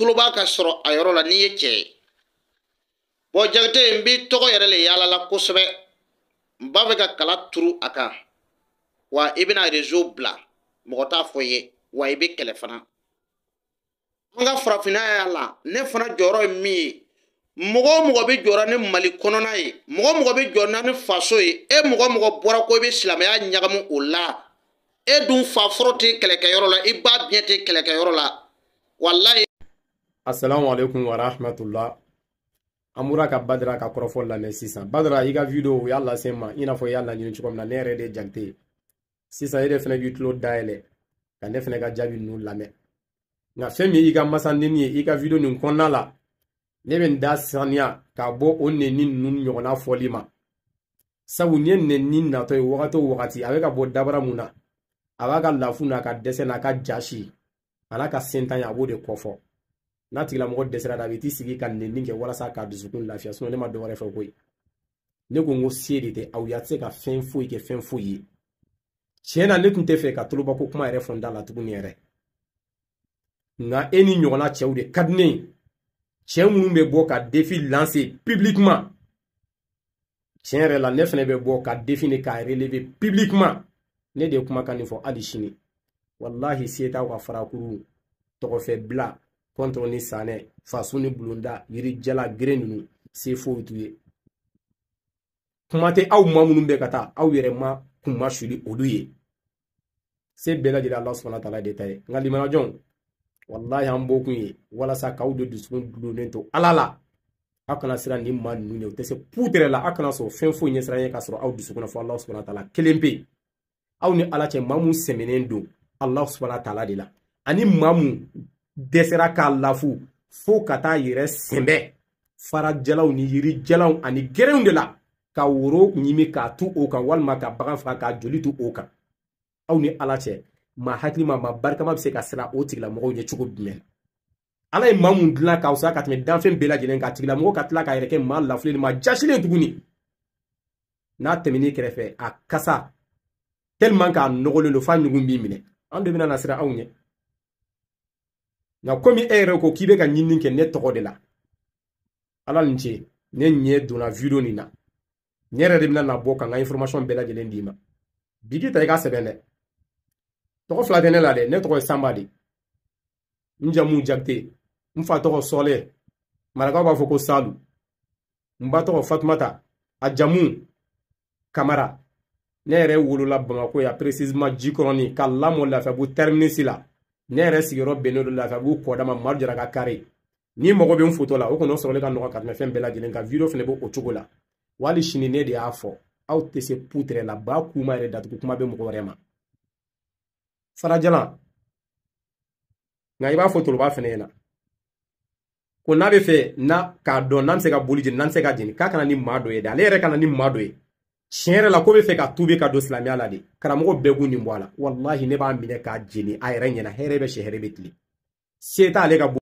tulo b'a ka sɔrɔ a yɔrɔ la n'i ye cɛ ye bɔn jakite n b'i tɔgɔ yɛrɛ le yaalala kosɛbɛ n b'a fɛ ka kala turu a kan wa i bɛna rezo bila mɔgɔ t'a fɔ i ye wa i bɛ kɛlɛ fana an ka farafinna y'a la ne fana jɔyɔrɔ ye min ye mɔgɔ o mɔgɔ bɛ jɔra ni mali kɔnɔna ye mɔgɔ o mɔgɔ bɛ jɔra ni faso ye e mɔgɔ o mɔgɔ bɔra ko i bɛ silamɛya ɲagami o la e dun fa fɔlɔ tɛ kɛlɛkɛyɔrɔ la i ba biɲɛ tɛ kɛlɛkɛyɔrɔ la walayi. assalamu alaikum wa rahmatullah an bɔra ka badara ka kɔrɔfɔ lamɛn sisan badara i ka video u y'a lase n ma i n'a fɔ i y'a laɲini cogo min na ne yɛrɛ de jante ye sisan e de fɛnɛ b'i tulo dayɛlɛ ka ne fɛnɛ ka jaabi ninnu lamɛn nka fɛn min y'i ka masandenni ye i ka video nin kɔnɔna la ne bɛ n da saniya ka bɔ o nɛni ninnu ɲɔgɔnna fɔli ma sabu ni ye nɛni natɔ ye wagati o wagati a bɛ ka bɔ dabara mun na a b'a ka lafu n'a ka dɛsɛ n'a ka jasi a n'a ka sentanya a b'o de kɔfɔ n'a tigilamɔgɔ dɛsɛra la a bɛ t'i sigi ka nɛni kɛ walasa k'a dusukun lafiya sinɔn ne ma dɔwɛrɛ fɛ koyi ne ko n ko se de tɛ aw ye a tɛ se ka fɛn foyi kɛ fɛn foyi ye tiɲɛ na ne tun tɛ fɛ ka tolobako kuma yɛrɛ fɔ n da la tuguni yɛrɛ nka e ni ɲɔgɔnna cɛw de ka di ne ye cɛ minnu bɛ bɔ ka defi lancer publiquement tiɲɛ yɛrɛ la ne fana bɛ bɔ ka defi ne k'a relever publiquement ne de ye kumakan nin fɔ hali sini walahi se t'aw ka farakuru tɔgɔfɛbila kɔntɔn ni sanɛ faso ni bulonda yirijala gere ninnu se foyi t'u ye kuma tɛ aw ma minnu bɛ ka taa aw yɛrɛ ma kun ma suli olu ye se bɛɛ lajɛlen ala sɔnna taala de ta ye nka limanajɔn walahi an b'o kun ye walasa k'aw de dusukun dulonnen to ala la aw kana siran nin maa ninnu ɲɛ u tɛ se puutɛrɛ la aw kana sɔrɔ fɛn foyi ɲɛsiran ye ka sɔrɔ aw dusukun na fɔ ala sɔnna taala kelen pe aw ni ala cɛ maa mun sɛmɛnen don ala sɔnna taala de la ani maa mun dɛsɛra k'a lafu fo ka taa yɛrɛ sɛnbɛ farajalaw ni yirijalaw ani gerenw de la ka woro ɲimi k'a tu o kan walima ka bagan faga k'a joli tu o kan aw ni ala cɛ maa hakilima maa barikama bɛ se ka siran o tigilamɔgɔw ɲɛ cogo jumɛn na ala ye maa mun dilan ka fisa ka tɛmɛ danfɛn bɛɛ lajɛlen kan tigilamɔgɔ ka tila k'a yɛrɛ kɛ maa lafilen maa jasilen tuguni n'a tɛmɛn'i kɛrɛfɛ a kasa tellement k'a nɔgɔlen don f'a ɲugun b'i minɛ an de bɛna na siran anw ɲɛ nka komi e yɛrɛ ko k'i bɛ ka ɲinini kɛ ne tɔgɔ de la ala ni ce ne ɲɛ donna video nin na ne yɛrɛ de bɛna na bɔ ka n ka information bɛɛ lajɛlen d'i ma bi k'i ta i ka sɛbɛn dɛ tɔgɔ fila tɛ ne la dɛ ne tɔgɔ ye sanba de n jamu jakite n fa tɔgɔ sɔlɛ marakaw b'a fɔ ko salu n ba tɔgɔ fatumata a jamu kamara ne yɛrɛ wolola bamako ya précisement jikɔrɔni ka lamɔ lafiyabugu terminisi la ne yɛrɛ sigiyɔrɔ bɛnnen do la ka b'u kɔdama madu jara ka kari ni mɔgɔ bɛ n foto la o kɔni o sɔrɔli ka nɔgɔ ka tɛmɛ fɛn bɛɛ lajɛlen kan video fana bɛ o cogo la wali sini ne de y'a fɔ aw tɛ se putere la ba kuma yɛrɛ datugu kuma bɛ mɔgɔ wɛrɛ ma farajalan nka i b'a fɔ toroba fana ɲɛna ko n'a bɛ fɛ na k'a dɔn n'an tɛ se ka boli jeni n'an tɛ se ka jeni k'a kana ni maa dɔ ye dɛ ale yɛrɛ kana ni maa dɔ ye tiɲɛ la ko be fɛ ka tubi ka don silamɛya la de karamɔgɔ bɛɛ k'u nin bɔ a la wallahi ne b'a minɛ k'a jeni a yɛrɛ ɲɛna hɛrɛ bɛ sɛ hɛrɛ bɛ tile se t'ale ka